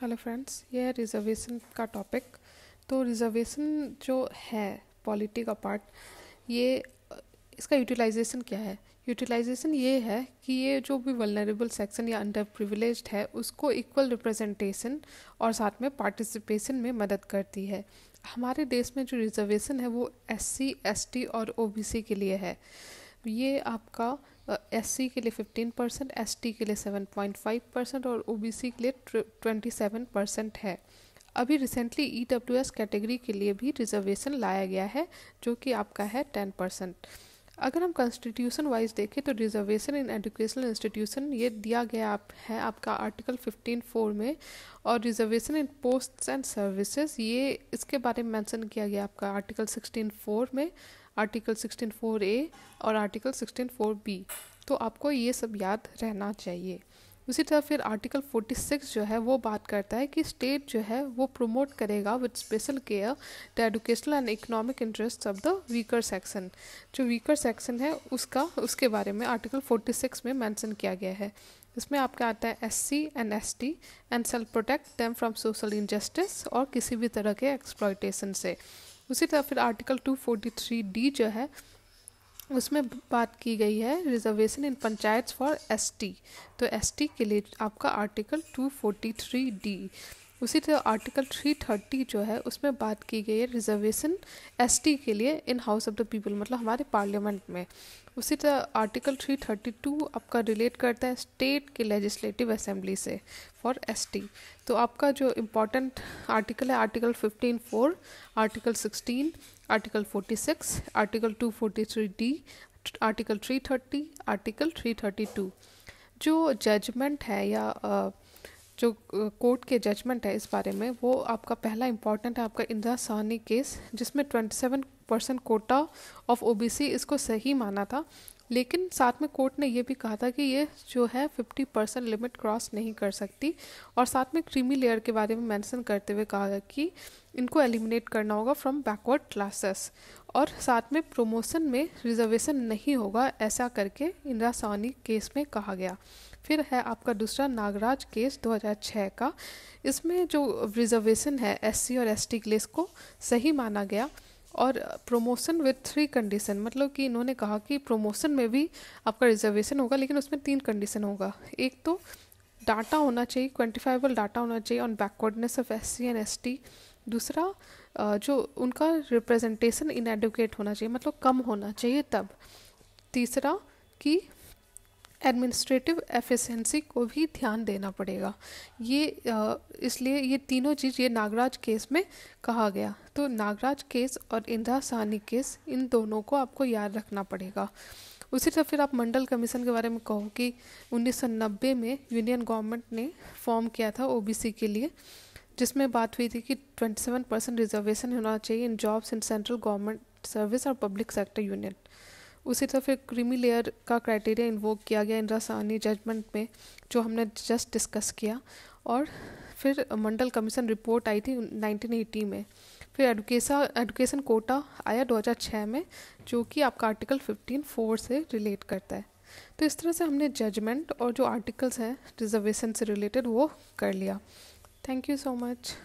hello friends ये है reservation का टॉपिक तो रिजर्वेशन जो है पॉलिटी का पार्ट ये इसका यूटिलाइजेशन क्या है यूटिलाइजेशन ये है कि ये जो भी वलनरेबल सेक्शन या अंडर प्रिविलेज है उसको इक्वल रिप्रेजेंटेशन और साथ में पार्टिसिपेशन में मदद करती है हमारे देश में जो रिजर्वेशन है वो एस सी एस टी और ओ बी सी के लिए है ये आपका एस uh, के लिए फिफ्टीन परसेंट एस के लिए सेवन पॉइंट फाइव परसेंट और ओ के लिए ट्वेंटी सेवन परसेंट है अभी recently E W S category के लिए भी रिजर्वेशन लाया गया है जो कि आपका है टेन परसेंट अगर हम कॉन्स्टिट्यूशन वाइज देखें तो रिजर्वेशन इन एजुकेशनल इंस्टीट्यूशन ये दिया गया आप है आपका आर्टिकल फिफ्टीन फोर में और reservation in posts and services ये इसके बारे में मेंशन किया गया आपका आर्टिकल सिक्सटीन फोर में आर्टिकल सिक्सटीन फोर ए और आर्टिकल सिक्सटीन फोर बी तो आपको ये सब याद रहना चाहिए उसी तरह फिर आर्टिकल 46 जो है वो बात करता है कि स्टेट जो है वो प्रमोट करेगा with special care the educational and economic interest of the weaker section जो वीकर सेक्शन है उसका उसके बारे में आर्टिकल 46 में मेंशन किया गया है इसमें आपका आता है S C and S T and self protect them from social injustice और किसी भी तरह के एक्सप्लॉयटेशन से उसी तरह फिर आर्टिकल 243 डी जो है उसमें बात की गई है reservation in panchayat for ST तो एसटी के लिए आपका आर्टिकल 243 डी उसी तरह आर्टिकल 330 जो है उसमें बात की गई है रिजर्वेशन एसटी के लिए in House of the People मतलब हमारे पार्लियामेंट में उसी तरह आर्टिकल 332 आपका रिलेट करता है स्टेट के लेजिस्लेटिव असेंबली से फॉर एसटी तो आपका जो इम्पोर्टेंट आर्टिकल है article 15.4 article 16 article 46 article 243 D article 330 article 332 जो जजमेंट है या uh, जो कोर्ट के जजमेंट है इस बारे में वो आपका पहला इम्पॉर्टेंट है आपका इंदिरा सहनी केस जिसमें 27 परसेंट कोटा ऑफ ओबीसी इसको सही माना था लेकिन साथ में कोर्ट ने यह भी कहा था कि ये जो है 50 परसेंट लिमिट क्रॉस नहीं कर सकती और साथ में क्रीमी लेयर के बारे में मेंशन करते हुए कहा कि इनको एलिमिनेट करना होगा फ्रॉम बैकवर्ड क्लासेस और साथ में प्रोमोशन में रिजर्वेशन नहीं होगा ऐसा करके इंदिरा सहनी केस में कहा गया फिर है आपका दूसरा नागराज केस 2006 का इसमें जो रिजर्वेशन है एस और टी के लिए इसको सही माना गया और प्रोमोशन विथ थ्री कंडीशन मतलब कि इन्होंने कहा कि प्रोमोशन में भी आपका रिजर्वेशन होगा लेकिन उसमें तीन कंडीशन होगा एक तो डाटा होना चाहिए क्वान्टिफाइबल डाटा होना चाहिए on backwardness of S C and S T दूसरा जो उनका रिप्रेजेंटेशन इनएडुकेट होना चाहिए मतलब कम होना चाहिए तब तीसरा कि एडमिनिस्ट्रेटिव एफिशिएंसी को भी ध्यान देना पड़ेगा ये इसलिए ये तीनों चीज़ ये नागराज केस में कहा गया तो नागराज केस और इंदिरा सहनी केस इन दोनों को आपको याद रखना पड़ेगा उसी तरह फिर आप मंडल कमीशन के बारे में कहो कि 1990 में यूनियन गवर्नमेंट ने फॉर्म किया था ओबीसी के लिए जिसमें बात हुई थी कि 27 परसेंट रिजर्वेशन होना चाहिए in jobs in central government service और पब्लिक सेक्टर यूनियन उसी तरह फिर क्रीमी लेयर का क्राइटेरिया इन्वोक किया गया इंदिरा साहनी जजमेंट में जो हमने जस्ट डिस्कस किया और फिर मंडल कमीशन रिपोर्ट आई थी 1980 में फिर एडुकेसा एडुकेशन कोटा आया 2006 में जो कि आपका आर्टिकल 15 फोर से रिलेट करता है तो इस तरह से हमने जजमेंट और जो आर्टिकल्स हैं रिजर्वेशन से रिलेटेड वो कर लिया थैंक यू सो मच